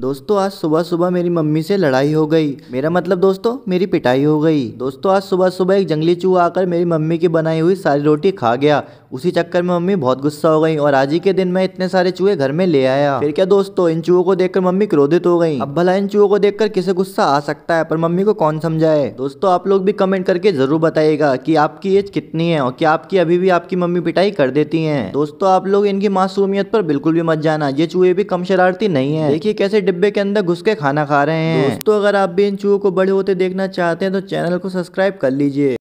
दोस्तों आज सुबह सुबह मेरी मम्मी से लड़ाई हो गई मेरा मतलब दोस्तों मेरी पिटाई हो गई दोस्तों आज सुबह सुबह एक जंगली चूहा आकर मेरी मम्मी की बनाई हुई सारी रोटी खा गया उसी चक्कर में मम्मी बहुत गुस्सा हो गई और आज ही के दिन मैं इतने सारे चूहे घर में ले आया फिर क्या दोस्तों इन चूहों को देखकर मम्मी क्रोधित हो गई अब भला इन चूहों को देखकर किसे गुस्सा आ सकता है पर मम्मी को कौन समझाए दोस्तों आप लोग भी कमेंट करके जरूर बताइएगा कि आपकी एज कितनी है और क्या आपकी अभी भी आपकी मम्मी पिटाई कर देती है दोस्तों आप लोग इनकी मासूमियत पर बिल्कुल भी मत जाना ये चूहे भी कम शरारती नहीं है देखिए कैसे डिब्बे के अंदर घुस के खाना खा रहे हैं दोस्तों अगर आप भी इन चूहों को बड़े होते देखना चाहते हैं तो चैनल को सब्सक्राइब कर लीजिए